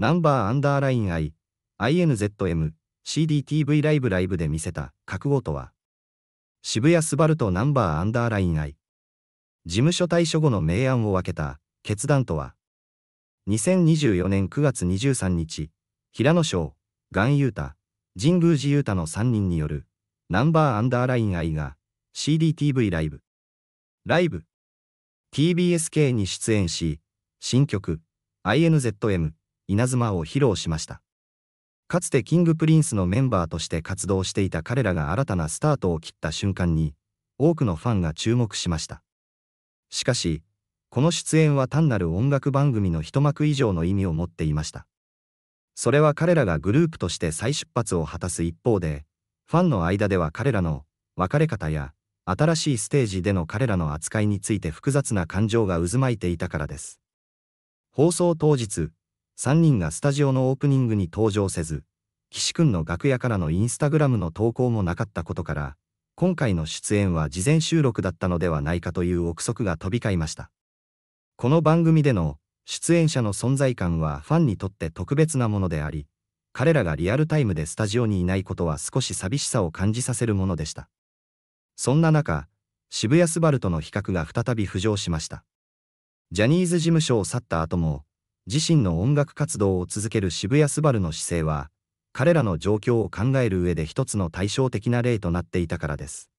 ナンバーアンダーライン I、INZM、CDTV ライブライブで見せた覚悟とは、渋谷スバルとナンバーアンダーライン I、事務所退所後の明暗を分けた決断とは、2024年9月23日、平野翔、岩優太、神宮寺優太の3人による、ナンバーアンダーライン I が CDTV ライブ、ライブ、TBSK に出演し、新曲、INZM、稲妻を披露しました。かつてキングプリンスのメンバーとして活動していた彼らが新たなスタートを切った瞬間に、多くのファンが注目しました。しかし、この出演は単なる音楽番組の一幕以上の意味を持っていました。それは彼らがグループとして再出発を果たす一方で、ファンの間では彼らの別れ方や新しいステージでの彼らの扱いについて複雑な感情が渦巻いていたからです。放送当日、3人がスタジオのオープニングに登場せず、岸くんの楽屋からのインスタグラムの投稿もなかったことから、今回の出演は事前収録だったのではないかという憶測が飛び交いました。この番組での出演者の存在感はファンにとって特別なものであり、彼らがリアルタイムでスタジオにいないことは少し寂しさを感じさせるものでした。そんな中、渋谷スバルとの比較が再び浮上しました。ジャニーズ事務所を去った後も、自身の音楽活動を続ける渋谷スバルの姿勢は、彼らの状況を考える上で一つの対照的な例となっていたからです。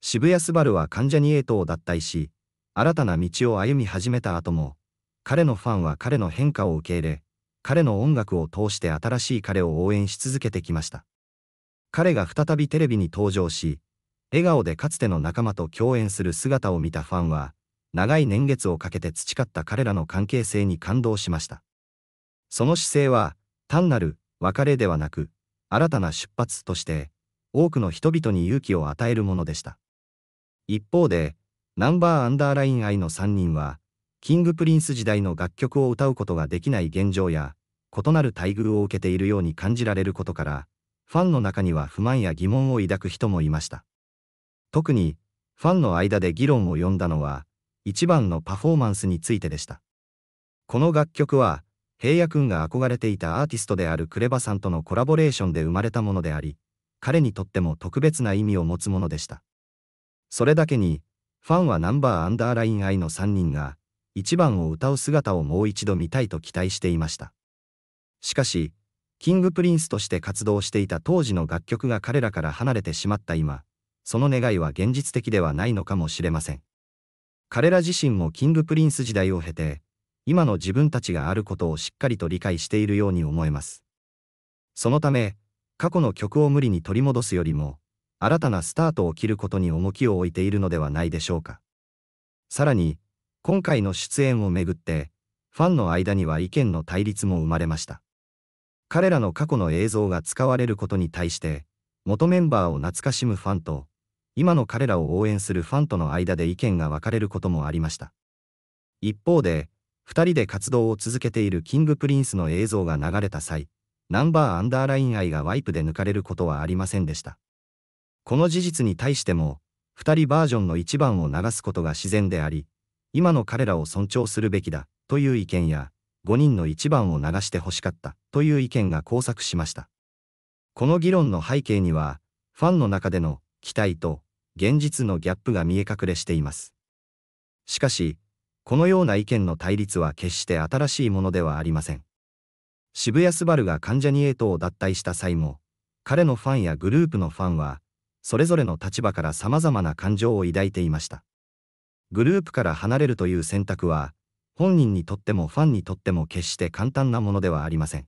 渋谷スバルは関ジャニエイトを脱退し、新たな道を歩み始めた後も、彼のファンは彼の変化を受け入れ、彼の音楽を通して新しい彼を応援し続けてきました。彼が再びテレビに登場し、笑顔でかつての仲間と共演する姿を見たファンは、長い年月をかけて培った彼らの関係性に感動しました。その姿勢は、単なる別れではなく、新たな出発として、多くの人々に勇気を与えるものでした。一方で、ナンバーアンダーライン愛の3人は、キングプリンス時代の楽曲を歌うことができない現状や、異なる待遇を受けているように感じられることから、ファンの中には不満や疑問を抱く人もいました。特に、ファンの間で議論を呼んだのは、一番のパフォーマンスについてでした。この楽曲は、平野くんが憧れていたアーティストであるクレバさんとのコラボレーションで生まれたものであり、彼にとっても特別な意味を持つものでした。それだけに、ファンはナンバーアンダーライン I の3人が、1番を歌う姿をもう一度見たいと期待していました。しかし、キングプリンスとして活動していた当時の楽曲が彼らから離れてしまった今、その願いは現実的ではないのかもしれません。彼ら自身もキングプリンス時代を経て、今の自分たちがあることをしっかりと理解しているように思えます。そのため、過去の曲を無理に取り戻すよりも、新たなスタートを切ることに重きを置いているのではないでしょうか。さらに、今回の出演をめぐって、ファンの間には意見の対立も生まれました。彼らの過去の映像が使われることに対して、元メンバーを懐かしむファンと、今の彼らを応援するファンとの間で意見が分かれることもありました。一方で、2人で活動を続けているキングプリンスの映像が流れた際、ナンバーアンダーライン愛がワイプで抜かれることはありませんでした。この事実に対しても、2人バージョンの1番を流すことが自然であり、今の彼らを尊重するべきだ、という意見や、5人の1番を流してほしかった、という意見が交錯しました。この議論の背景には、ファンの中での期待と現実のギャップが見え隠れしています。しかし、このような意見の対立は決して新しいものではありません。渋谷スバルが関ジャニエイトを脱退した際も、彼のファンやグループのファンは、それぞれの立場から様々な感情を抱いていました。グループから離れるという選択は、本人にとってもファンにとっても決して簡単なものではありません。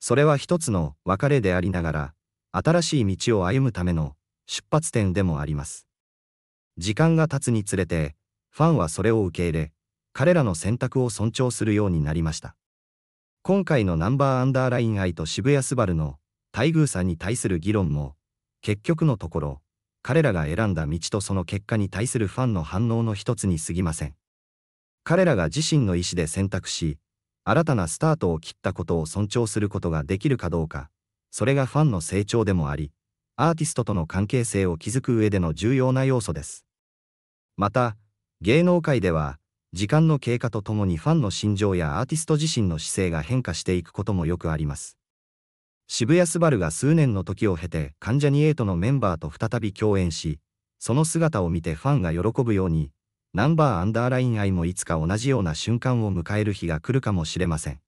それは一つの別れでありながら、新しい道を歩むための出発点でもあります。時間が経つにつれて、ファンはそれを受け入れ、彼らの選択を尊重するようになりました。今回のナンバーアンダーライン愛と渋谷スバルの待遇差に対する議論も、結局のところ、彼らが選んだ道とその結果に対するファンの反応の一つに過ぎません。彼らが自身の意思で選択し、新たなスタートを切ったことを尊重することができるかどうか、それがファンの成長でもあり、アーティストとの関係性を築く上での重要な要素です。また、芸能界では、時間の経過とともにファンの心情やアーティスト自身の姿勢が変化していくこともよくあります。渋谷スバルが数年の時を経て関ジャニ∞のメンバーと再び共演し、その姿を見てファンが喜ぶように、ナンバーアンダーライン愛もいつか同じような瞬間を迎える日が来るかもしれません。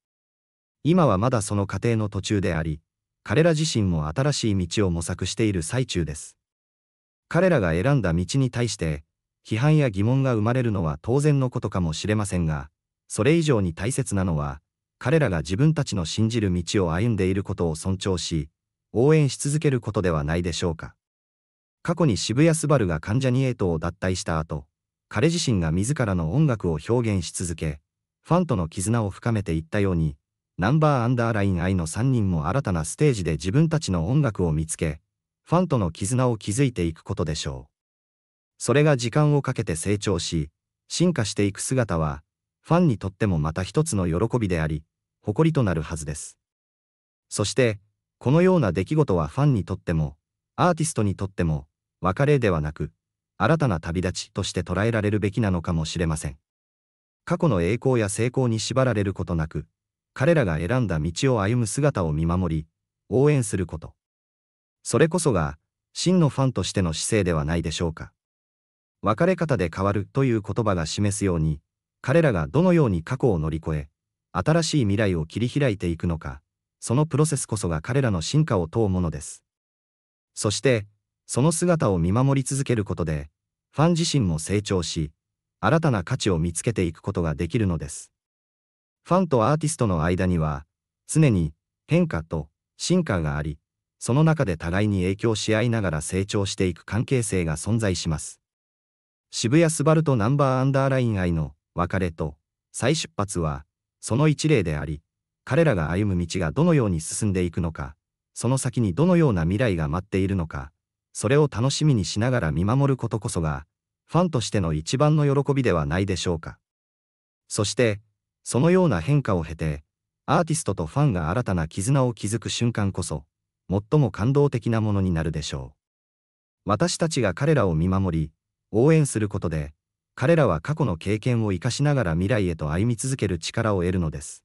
今はまだその過程の途中であり、彼ら自身も新しい道を模索している最中です。彼らが選んだ道に対して、批判や疑問が生まれるのは当然のことかもしれませんが、それ以上に大切なのは、彼らが自分たちの信じる道を歩んでいることを尊重し、応援し続けることではないでしょうか。過去に渋谷スバルが関ジャニエイトを脱退した後、彼自身が自らの音楽を表現し続け、ファンとの絆を深めていったように、ナンバーアンダーライン I の3人も新たなステージで自分たちの音楽を見つけ、ファンとの絆を築いていくことでしょう。それが時間をかけて成長し、進化していく姿は、ファンにとってもまた一つの喜びであり、誇りとなるはずです。そして、このような出来事はファンにとっても、アーティストにとっても、別れではなく、新たな旅立ちとして捉えられるべきなのかもしれません。過去の栄光や成功に縛られることなく、彼らが選んだ道を歩む姿を見守り、応援すること。それこそが、真のファンとしての姿勢ではないでしょうか。別れ方で変わるという言葉が示すように、彼らがどのように過去を乗り越え、新しい未来を切り開いていくのか、そのプロセスこそが彼らの進化を問うものです。そして、その姿を見守り続けることで、ファン自身も成長し、新たな価値を見つけていくことができるのです。ファンとアーティストの間には、常に変化と進化があり、その中で互いに影響し合いながら成長していく関係性が存在します。渋谷スバルとナンバーアンダーライン愛の別れと再出発は、その一例であり、彼らが歩む道がどのように進んでいくのか、その先にどのような未来が待っているのか、それを楽しみにしながら見守ることこそが、ファンとしての一番の喜びではないでしょうか。そして、そのような変化を経て、アーティストとファンが新たな絆を築く瞬間こそ、最も感動的なものになるでしょう。私たちが彼らを見守り、応援することで、彼らは過去の経験を生かしながら未来へと歩み続ける力を得るのです。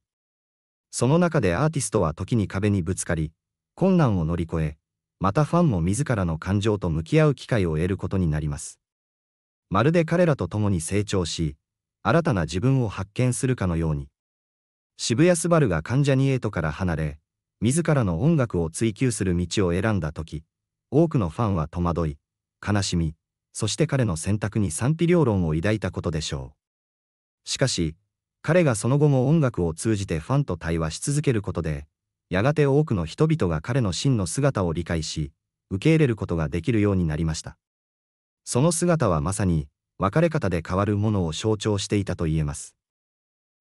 その中でアーティストは時に壁にぶつかり、困難を乗り越え、またファンも自らの感情と向き合う機会を得ることになります。まるで彼らと共に成長し、新たな自分を発見するかのように渋谷スバルが関ジャニ∞から離れ自らの音楽を追求する道を選んだ時多くのファンは戸惑い悲しみそして彼の選択に賛否両論を抱いたことでしょうしかし彼がその後も音楽を通じてファンと対話し続けることでやがて多くの人々が彼の真の姿を理解し受け入れることができるようになりましたその姿はまさに別れ方で変わるものを象徴していたと言えます。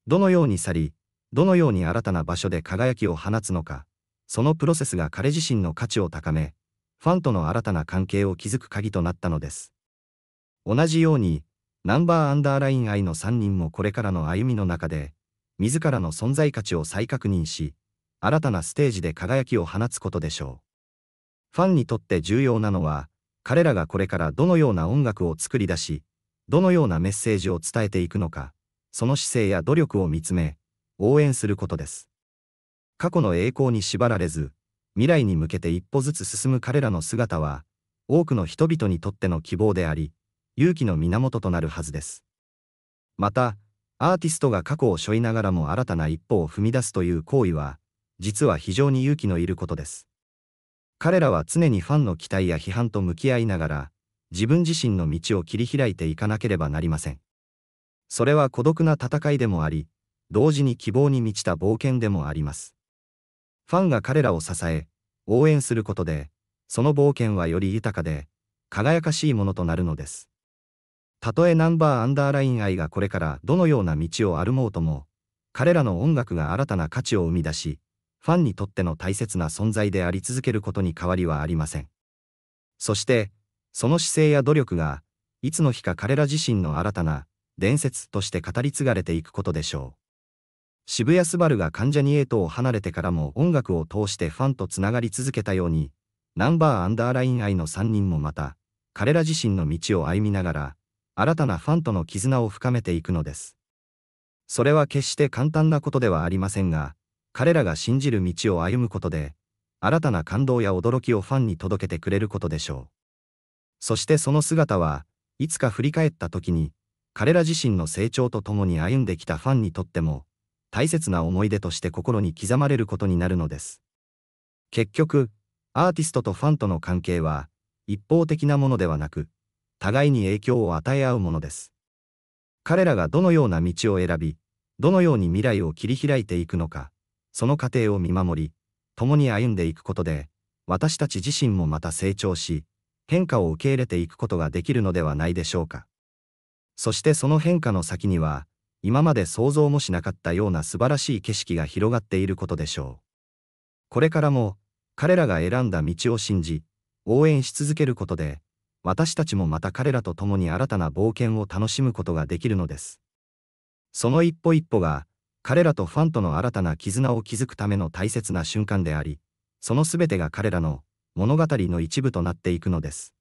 どのように去り、どのように新たな場所で輝きを放つのか、そのプロセスが彼自身の価値を高め、ファンとの新たな関係を築く鍵となったのです。同じように、ナンバーアンダーライン愛の3人もこれからの歩みの中で、自らの存在価値を再確認し、新たなステージで輝きを放つことでしょう。ファンにとって重要なのは、彼らがこれからどのような音楽を作り出し、どのようなメッセージを伝えていくのか、その姿勢や努力を見つめ、応援することです。過去の栄光に縛られず、未来に向けて一歩ずつ進む彼らの姿は、多くの人々にとっての希望であり、勇気の源となるはずです。また、アーティストが過去を背負いながらも新たな一歩を踏み出すという行為は、実は非常に勇気のいることです。彼らは常にファンの期待や批判と向き合いながら、自分自身の道を切り開いていかなければなりません。それは孤独な戦いでもあり、同時に希望に満ちた冒険でもあります。ファンが彼らを支え、応援することで、その冒険はより豊かで、輝かしいものとなるのです。たとえナンバーアンダーライン愛がこれからどのような道を歩もうとも、彼らの音楽が新たな価値を生み出し、ファンにとっての大切な存在であり続けることに変わりはありません。そして、その姿勢や努力が、いつの日か彼ら自身の新たな伝説として語り継がれていくことでしょう。渋谷スバルが関ジャニエイトを離れてからも音楽を通してファンとつながり続けたように、ナンバーアンダーライン愛の3人もまた、彼ら自身の道を歩みながら、新たなファンとの絆を深めていくのです。それは決して簡単なことではありませんが、彼らが信じる道を歩むことで、新たな感動や驚きをファンに届けてくれることでしょう。そしてその姿はいつか振り返った時に彼ら自身の成長とともに歩んできたファンにとっても大切な思い出として心に刻まれることになるのです結局アーティストとファンとの関係は一方的なものではなく互いに影響を与え合うものです彼らがどのような道を選びどのように未来を切り開いていくのかその過程を見守り共に歩んでいくことで私たち自身もまた成長し変化を受け入れていくことができるのではないでしょうか。そしてその変化の先には、今まで想像もしなかったような素晴らしい景色が広がっていることでしょう。これからも、彼らが選んだ道を信じ、応援し続けることで、私たちもまた彼らと共に新たな冒険を楽しむことができるのです。その一歩一歩が、彼らとファンとの新たな絆を築くための大切な瞬間であり、その全てが彼らの物語の一部となっていくのです。